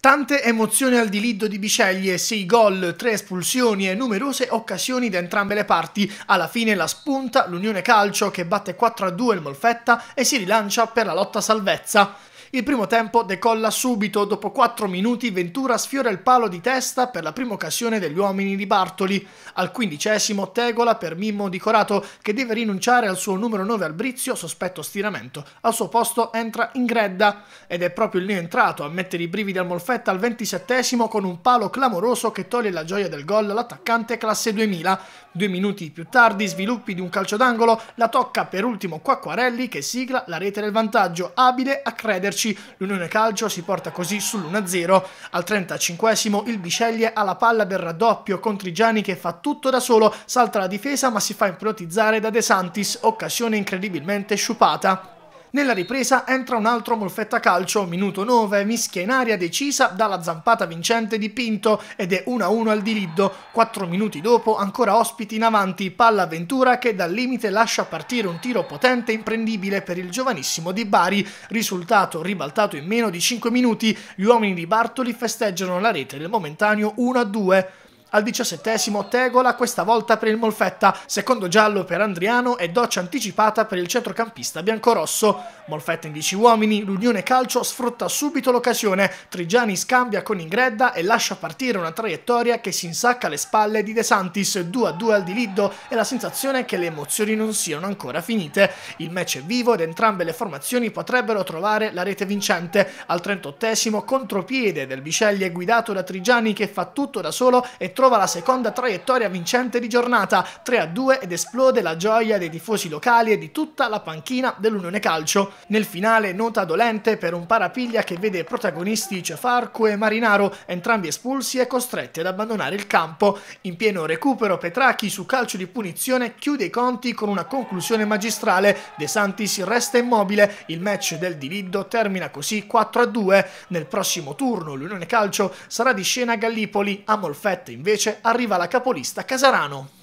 Tante emozioni al diritto di Biceglie, 6 gol, 3 espulsioni e numerose occasioni da entrambe le parti. Alla fine la spunta l'Unione Calcio che batte 4-2 il Molfetta e si rilancia per la lotta a salvezza. Il primo tempo decolla subito, dopo 4 minuti Ventura sfiora il palo di testa per la prima occasione degli uomini di Bartoli. Al quindicesimo Tegola per Mimmo Di Corato che deve rinunciare al suo numero 9 Albrizio, sospetto stiramento. Al suo posto entra Ingredda ed è proprio il neoentrato a mettere i brividi al molfetta al 27 con un palo clamoroso che toglie la gioia del gol all'attaccante classe 2000. Due minuti più tardi sviluppi di un calcio d'angolo, la tocca per ultimo Quacquarelli che sigla la rete del vantaggio, abile a crederci crederci, l'Unione Calcio si porta così sull'1-0. Al 35 il Biceglie ha la palla del raddoppio con Trigiani che fa tutto da solo, salta la difesa ma si fa implotizzare da De Santis, occasione incredibilmente sciupata. Nella ripresa entra un altro molfetta calcio, minuto 9, mischia in aria decisa dalla zampata vincente di Pinto ed è 1-1 al Diriddo. Quattro minuti dopo ancora ospiti in avanti, palla Ventura che dal limite lascia partire un tiro potente e imprendibile per il giovanissimo Di Bari. Risultato ribaltato in meno di 5 minuti, gli uomini di Bartoli festeggiano la rete del momentaneo 1-2. Al diciassettesimo Tegola, questa volta per il Molfetta, secondo giallo per Andriano e doccia anticipata per il centrocampista biancorosso. Molfetta in 10 uomini, l'Unione Calcio sfrutta subito l'occasione, Trigiani scambia con Ingredda e lascia partire una traiettoria che si insacca alle spalle di De Santis, 2-2 al di Liddo e la sensazione che le emozioni non siano ancora finite. Il match è vivo ed entrambe le formazioni potrebbero trovare la rete vincente. Al 38 contropiede del Bisceglie guidato da Trigiani che fa tutto da solo e trova la seconda traiettoria vincente di giornata, 3 a 2 ed esplode la gioia dei tifosi locali e di tutta la panchina dell'Unione Calcio. Nel finale nota dolente per un parapiglia che vede protagonisti Cefarco e Marinaro, entrambi espulsi e costretti ad abbandonare il campo. In pieno recupero Petrachi su calcio di punizione chiude i conti con una conclusione magistrale, De Santis resta immobile, il match del Diliddo termina così 4 a 2. Nel prossimo turno l'Unione Calcio sarà di scena a Gallipoli, a Molfette invece invece arriva la capolista Casarano.